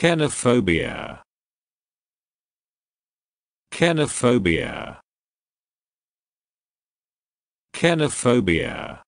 Kenophobia. Kenophobia. Kenophobia.